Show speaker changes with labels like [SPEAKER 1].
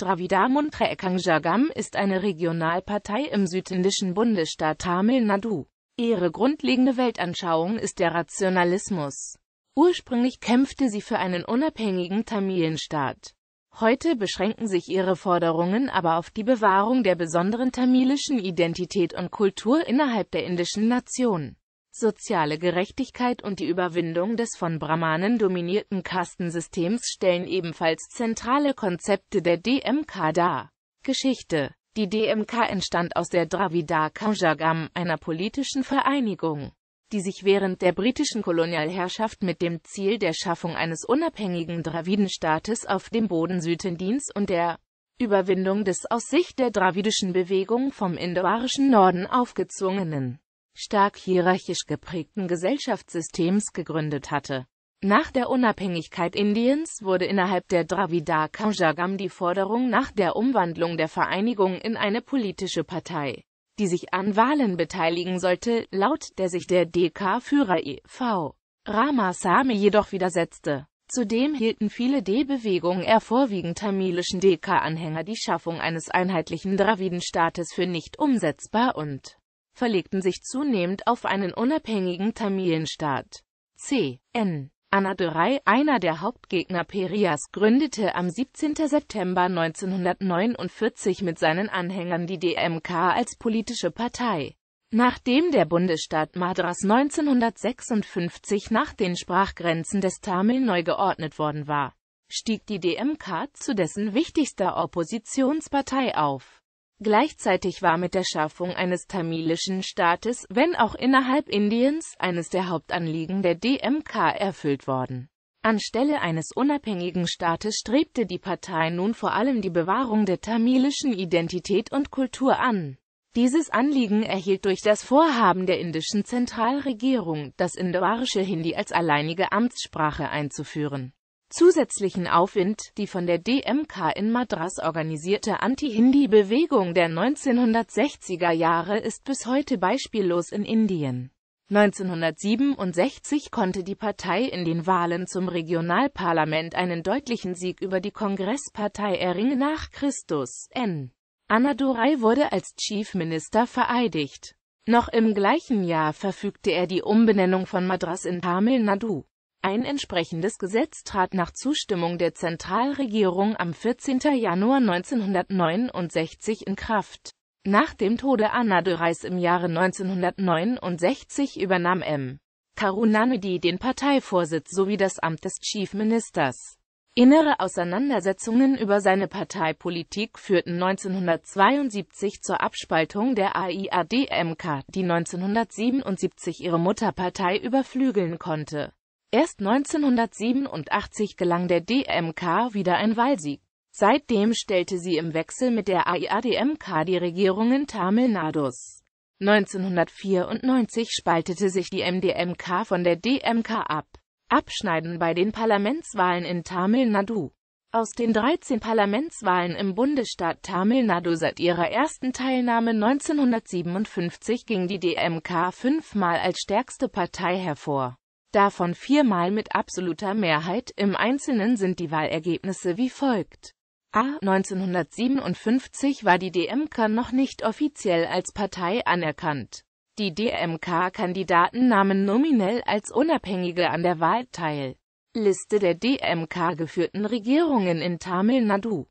[SPEAKER 1] Dravidamuntra Ekkangjagam ist eine Regionalpartei im südindischen Bundesstaat Tamil Nadu. Ihre grundlegende Weltanschauung ist der Rationalismus. Ursprünglich kämpfte sie für einen unabhängigen Tamilenstaat. Heute beschränken sich ihre Forderungen aber auf die Bewahrung der besonderen tamilischen Identität und Kultur innerhalb der indischen Nation. Soziale Gerechtigkeit und die Überwindung des von Brahmanen dominierten Kastensystems stellen ebenfalls zentrale Konzepte der DMK dar. Geschichte Die DMK entstand aus der Dravida Kanjagam, einer politischen Vereinigung, die sich während der britischen Kolonialherrschaft mit dem Ziel der Schaffung eines unabhängigen Dravidenstaates auf dem Boden Südindiens und der Überwindung des aus Sicht der dravidischen Bewegung vom indoarischen Norden aufgezwungenen stark hierarchisch geprägten Gesellschaftssystems gegründet hatte. Nach der Unabhängigkeit Indiens wurde innerhalb der Dravida Kangagam die Forderung nach der Umwandlung der Vereinigung in eine politische Partei, die sich an Wahlen beteiligen sollte, laut der sich der DK-Führer E.V. Rama Sami jedoch widersetzte. Zudem hielten viele D-Bewegungen eher vorwiegend tamilischen DK-Anhänger die Schaffung eines einheitlichen Dravidenstaates für nicht umsetzbar und verlegten sich zunehmend auf einen unabhängigen Tamilenstaat. C. N. Anadurai, einer der Hauptgegner Perias, gründete am 17. September 1949 mit seinen Anhängern die DMK als politische Partei. Nachdem der Bundesstaat Madras 1956 nach den Sprachgrenzen des Tamil neu geordnet worden war, stieg die DMK zu dessen wichtigster Oppositionspartei auf Gleichzeitig war mit der Schaffung eines tamilischen Staates, wenn auch innerhalb Indiens, eines der Hauptanliegen der DMK erfüllt worden. Anstelle eines unabhängigen Staates strebte die Partei nun vor allem die Bewahrung der tamilischen Identität und Kultur an. Dieses Anliegen erhielt durch das Vorhaben der indischen Zentralregierung, das indoarische Hindi als alleinige Amtssprache einzuführen zusätzlichen Aufwind, die von der DMK in Madras organisierte Anti-Hindi-Bewegung der 1960er Jahre ist bis heute beispiellos in Indien. 1967 konnte die Partei in den Wahlen zum Regionalparlament einen deutlichen Sieg über die Kongresspartei erringen. Nach Christus N. Anadurai wurde als Chief Minister vereidigt. Noch im gleichen Jahr verfügte er die Umbenennung von Madras in Tamil Nadu. Ein entsprechendes Gesetz trat nach Zustimmung der Zentralregierung am 14. Januar 1969 in Kraft. Nach dem Tode Anna Döreis im Jahre 1969 übernahm M. Karunanedi den Parteivorsitz sowie das Amt des Chief Ministers. Innere Auseinandersetzungen über seine Parteipolitik führten 1972 zur Abspaltung der AIAD-MK, die 1977 ihre Mutterpartei überflügeln konnte. Erst 1987 gelang der DMK wieder ein Wahlsieg. Seitdem stellte sie im Wechsel mit der AIADMK die Regierung in Tamil Nadus. 1994 spaltete sich die MDMK von der DMK ab. Abschneiden bei den Parlamentswahlen in Tamil Nadu aus den 13 Parlamentswahlen im Bundesstaat Tamil Nadu seit ihrer ersten Teilnahme 1957 ging die DMK fünfmal als stärkste Partei hervor davon viermal mit absoluter Mehrheit. Im Einzelnen sind die Wahlergebnisse wie folgt. A. 1957 war die DMK noch nicht offiziell als Partei anerkannt. Die DMK-Kandidaten nahmen nominell als Unabhängige an der Wahl teil. Liste der DMK geführten Regierungen in Tamil Nadu